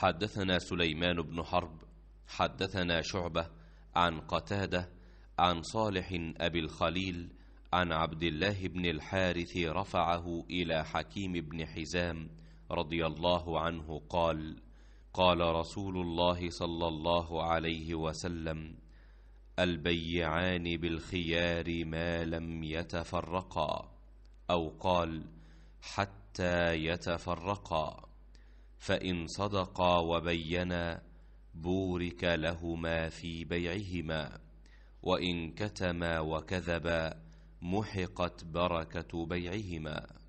حدثنا سليمان بن حرب حدثنا شعبة عن قتادة عن صالح أبي الخليل عن عبد الله بن الحارث رفعه إلى حكيم بن حزام رضي الله عنه قال قال رسول الله صلى الله عليه وسلم البيعان بالخيار ما لم يتفرقا أو قال حتى يتفرقا فإن صدقا وبينا بورك لهما في بيعهما وإن كتما وكذبا محقت بركة بيعهما